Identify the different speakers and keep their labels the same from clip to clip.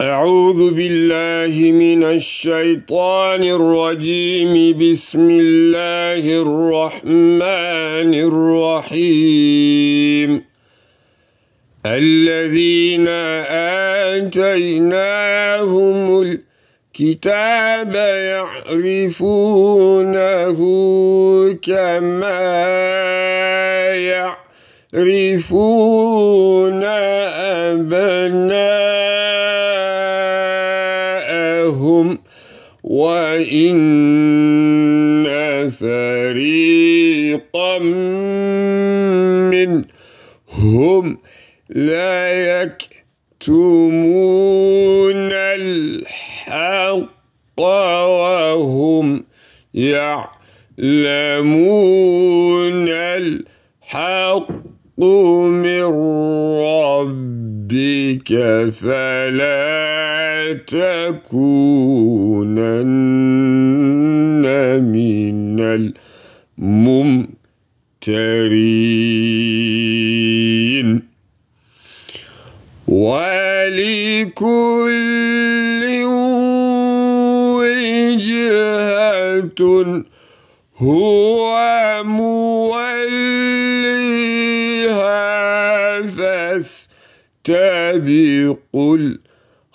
Speaker 1: أعوذ بالله من الشيطان الرجيم بسم الله الرحمن الرحيم الذين آتيناهم الكتاب يعرفونه كما يعرفون أبناءهم وإن تكونن من الممترين ولكل وجهة هو موليها فاستبقوا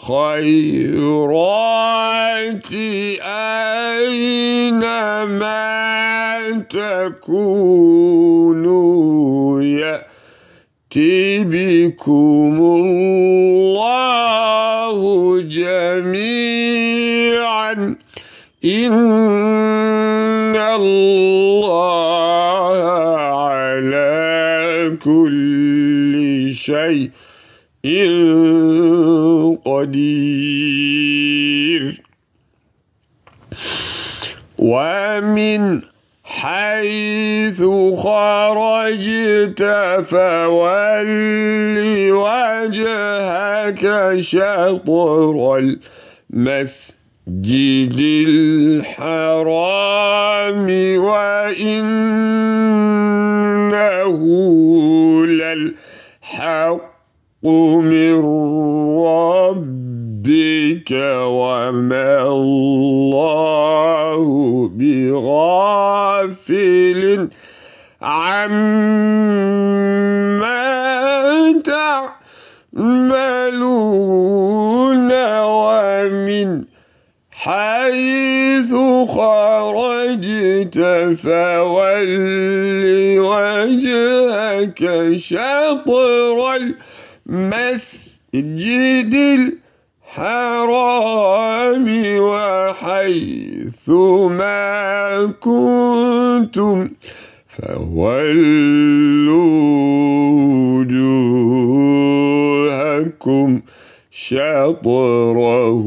Speaker 1: خيرات أينما تكونوا يأتي بكم الله جميعا إن الله على كل شيء إن قدير ومن حيث خرجت فول وجهك شطر المسجد الحرام وإنه للحق من ربك وما الله بغافل عما تعملون ومن حيث خرجت فول وجهك شطر الأرض مسجد الحرام وحيث ما كنتم فولوا وجوهكم شطره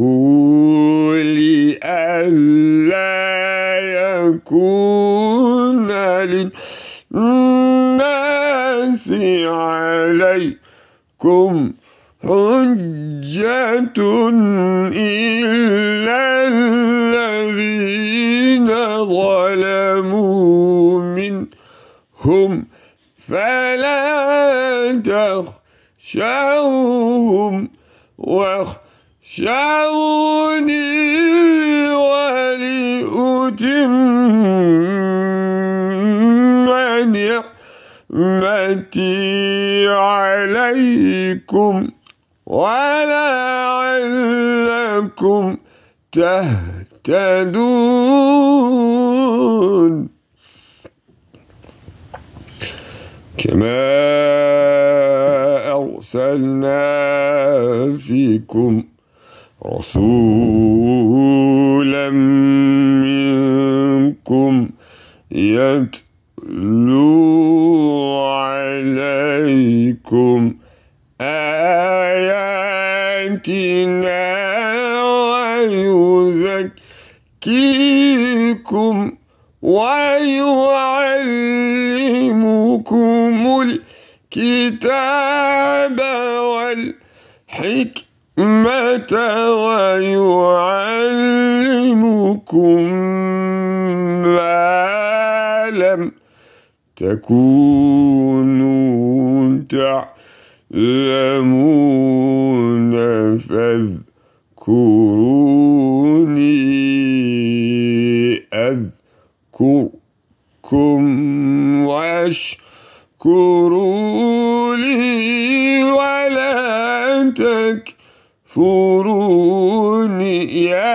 Speaker 1: لئلا يكون عليكم حجة إلا الذين ظلموا منهم فلا تخشوهم واخشوني ولأتم رحمتي عليكم ولعلكم تهتدون كما أرسلنا فيكم رسولا منكم يتلون عليكم آياتنا ويزكيكم ويعلمكم الكتاب والحكمة ويعلمكم تكونوا تعلمون فاذكروني أذكركم واشكروا لي ولا تكفروني يا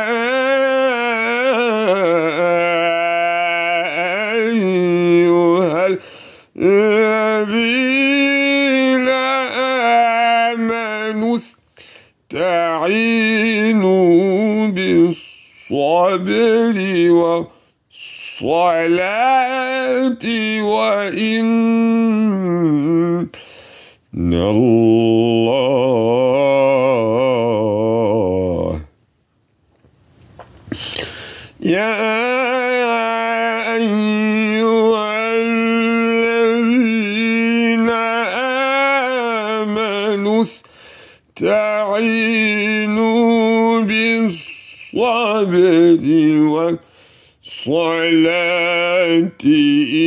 Speaker 1: واستعينوا بالصبر والصلاة وإن الله بالصبر والصلاة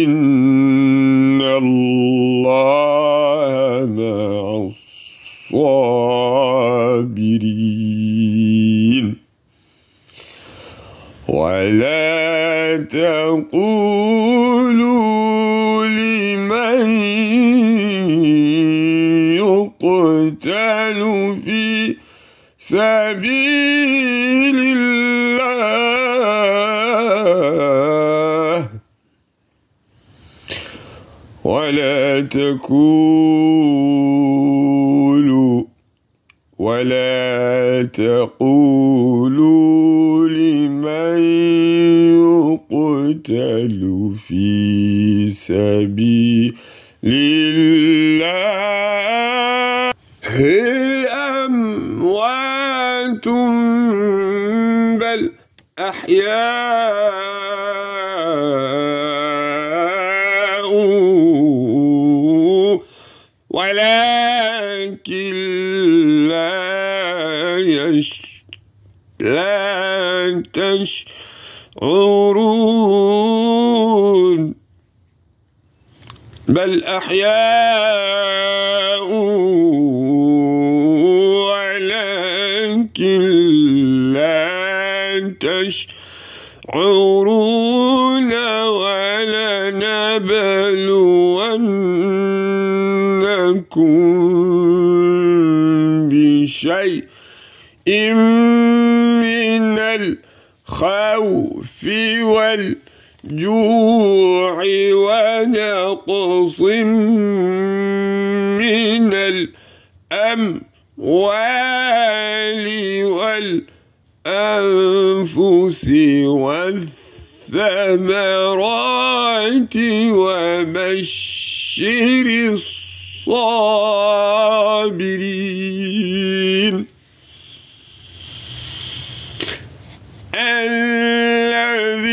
Speaker 1: إن الله مع الصابرين ولا تقولوا لمن يقتل في سبيل الله ولا تقولوا ولا تقولوا لمن يقتل في سبيل الله بل أحياء ولكن لا يش لا تشعرون بل أحياء تشعرون ولنبلونكم بشيء من الخوف والجوع ونقص من الأموال والأموال الأنفس والثمرات وبشر الصابرين الذي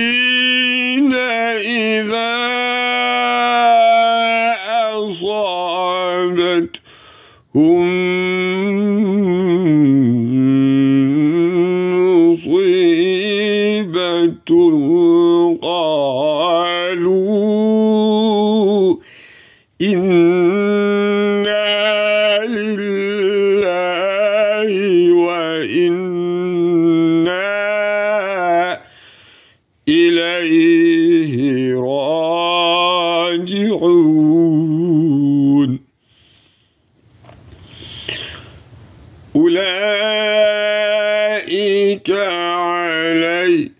Speaker 1: مصيبة عليهم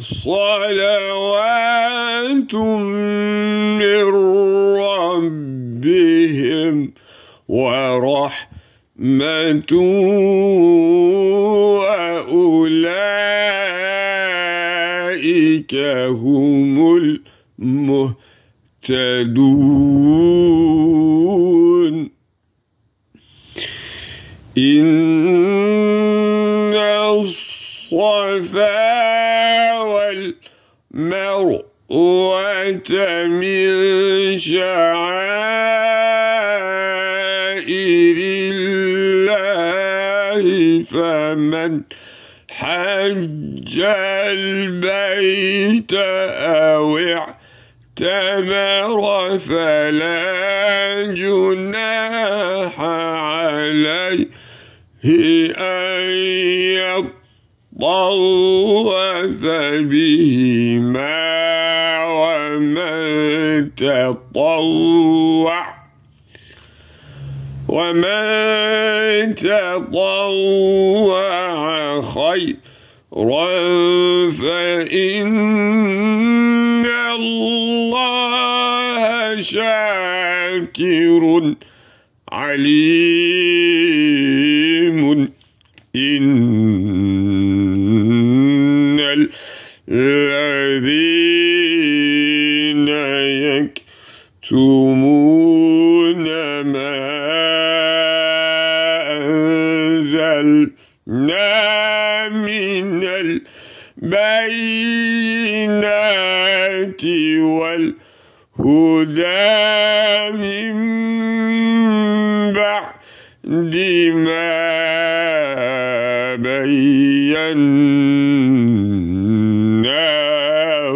Speaker 1: صلوات من ربهم ورحمة وأولئك هم المهتدون إن الصفا والمروة من شعائر الله فمن حج البيت أو اعتمر فلا جناح عليه أن يطوف بهما ومن تطوع ومن تطوع خيرا فإن الله شاكر عليم وزيناه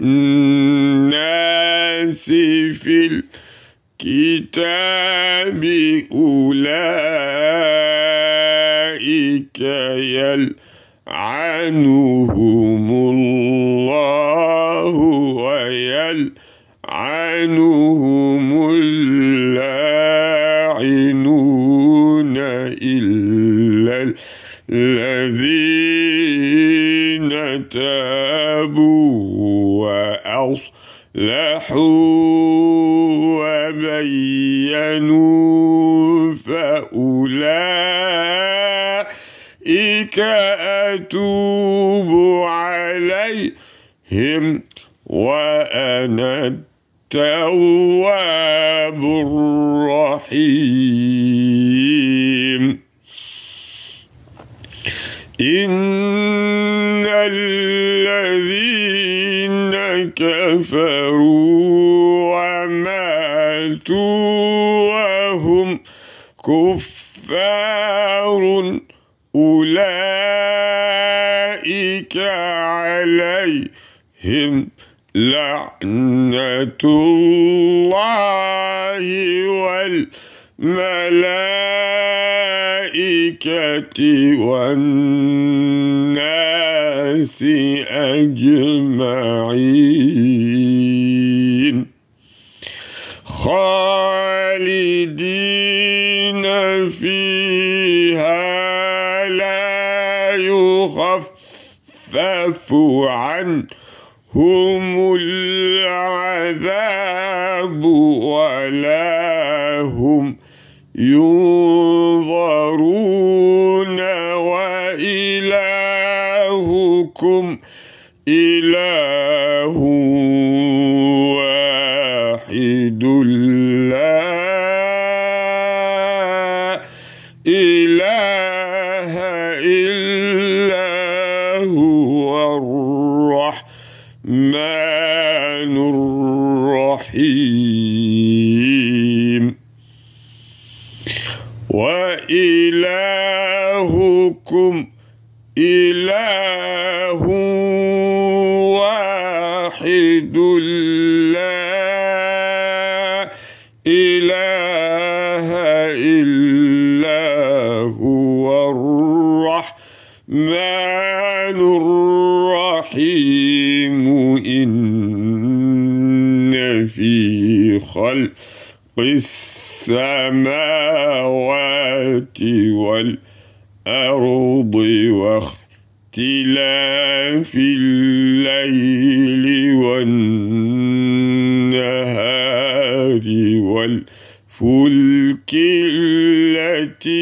Speaker 1: للناس في الكتاب أولئك يلعنهم الذين تابوا وأصلحوا وبينوا فأولئك أتوب عليهم وأنا التواب الرحيم إن الذين كفروا وماتوا وهم كفار أولئك عليهم لعنة الله والملائكة الملائكة والناس أجمعين خالدين فيها لا يخفف عنهم العذاب ولا هم ينظرون إلهكم إله إله واحد لا إله إلا هو الرحمن الرحيم إن في خلق السماوات والأرض الأرض واختلاف الليل والنهار والفلك التي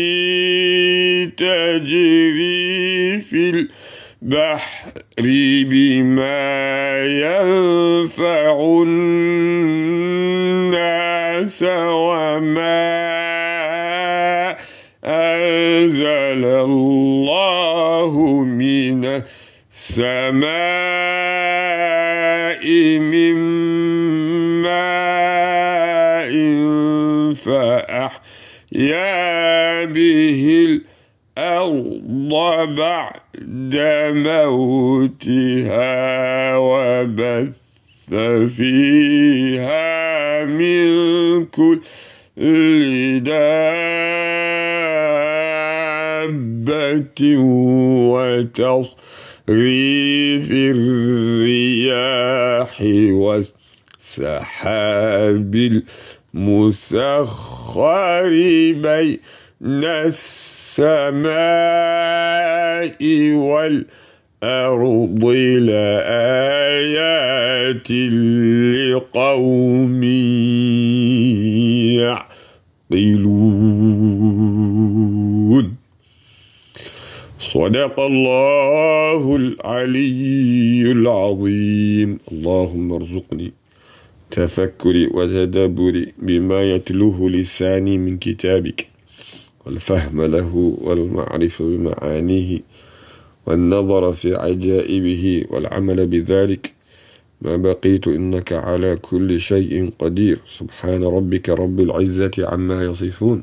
Speaker 1: تجري في البحر بما ينفع الناس وما من السماء من ماء فأحيا به الأرض بعد موتها وبث فيها من كل دار دابة وتصريف الرياح والسحاب المسخر بين السماء والأرض لآيات لقوم يعقلون صدق الله العلي العظيم اللهم ارزقني تفكري وتدبري بما يتلوه لساني من كتابك والفهم له والمعرفة بمعانيه والنظر في عجائبه والعمل بذلك ما بقيت إنك على كل شيء قدير سبحان ربك رب العزة عما يصفون